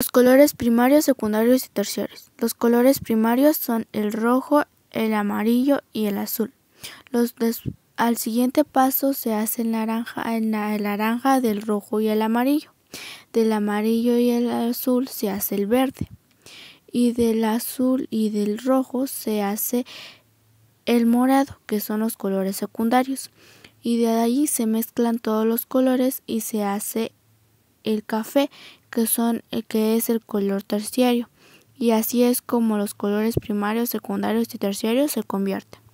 Los colores primarios, secundarios y terciarios. Los colores primarios son el rojo, el amarillo y el azul. al siguiente paso se hace el naranja, el, naranja del rojo y el amarillo. Del amarillo y el azul se hace el verde. Y del azul y del rojo se hace el morado, que son los colores secundarios. Y de ahí se mezclan todos los colores y se hace el el café, que, son, eh, que es el color terciario. Y así es como los colores primarios, secundarios y terciarios se convierten.